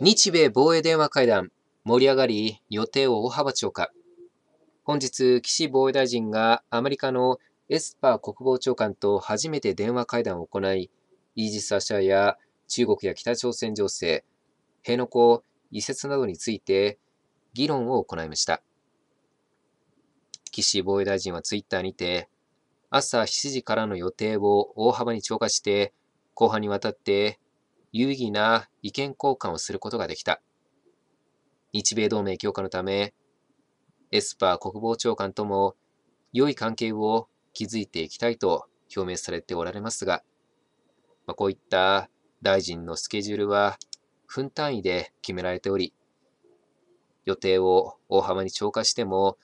日米防衛電話会談、盛り上がり、予定を大幅超過。本日、岸防衛大臣がアメリカのエスパー国防長官と初めて電話会談を行い、イージス・アシャーや中国や北朝鮮情勢、辺野古、移設などについて議論を行いました。岸防衛大臣はツイッターにて、朝7時からの予定を大幅に超過して、後半にわたって有意義な意見交換をすることができた。日米同盟強化のため、エスパー国防長官とも良い関係を築いていきたいと表明されておられますが、まあ、こういった大臣のスケジュールは分単位で決められており、予定を大幅に超過しても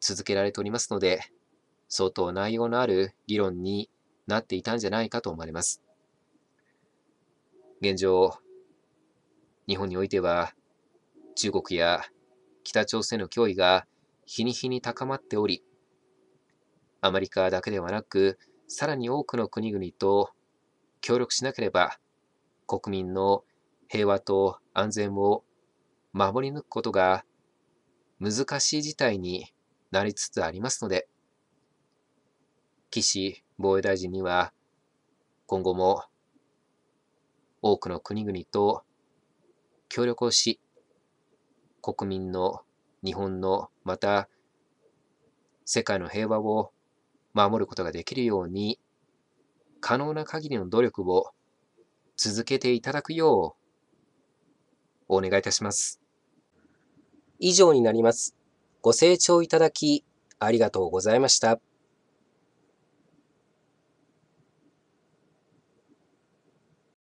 続けられておりますので、相当内容のある議論になっていたんじゃないかと思われます。現状、日本においては、中国や北朝鮮の脅威が日に日に高まっており、アメリカだけではなく、さらに多くの国々と協力しなければ、国民の平和と安全を守り抜くことが難しい事態になりつつありますので、岸防衛大臣には今後も多くの国々と協力をし、国民の、日本の、また世界の平和を守ることができるように、可能な限りの努力を続けていただくよう、お願いいたします。以上になります。ご清聴いただき、ありがとうございました。